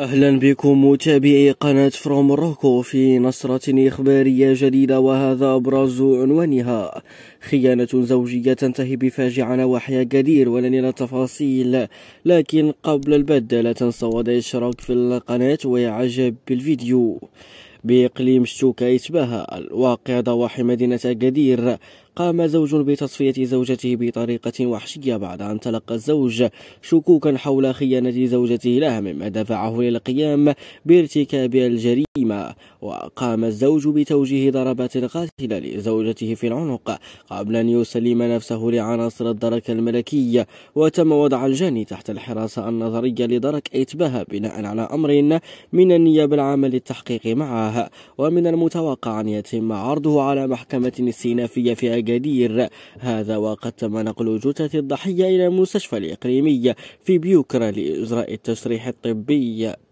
أهلا بكم متابعي قناة فروم روكو في نصرة إخبارية جديدة وهذا أبرز عنوانها خيانة زوجية تنتهي بفاجعة نواحي قدير ولن الى تفاصيل لكن قبل البدء لا تنسوا وضع الاشتراك في القناة وإعجاب بالفيديو بإقليم شتوكا إتباها الواقع ضواحي مدينة قدير قام زوج بتصفية زوجته بطريقة وحشية بعد أن تلقى الزوج شكوكا حول خيانة زوجته له مما دفعه للقيام بارتكاب الجريمة وقام الزوج بتوجيه ضربات قاتلة لزوجته في العنق قبل أن يسلم نفسه لعناصر الدرك الملكي وتم وضع الجاني تحت الحراسة النظرية لدرك إتباه بناء على أمر من النيابة العامة للتحقيق معه ومن المتوقع أن يتم عرضه على محكمة استئنافية في أكادير هذا وقد تم نقل جثث الضحية إلى المستشفى الإقليمي في بيوكرا لإجراء التشريح الطبي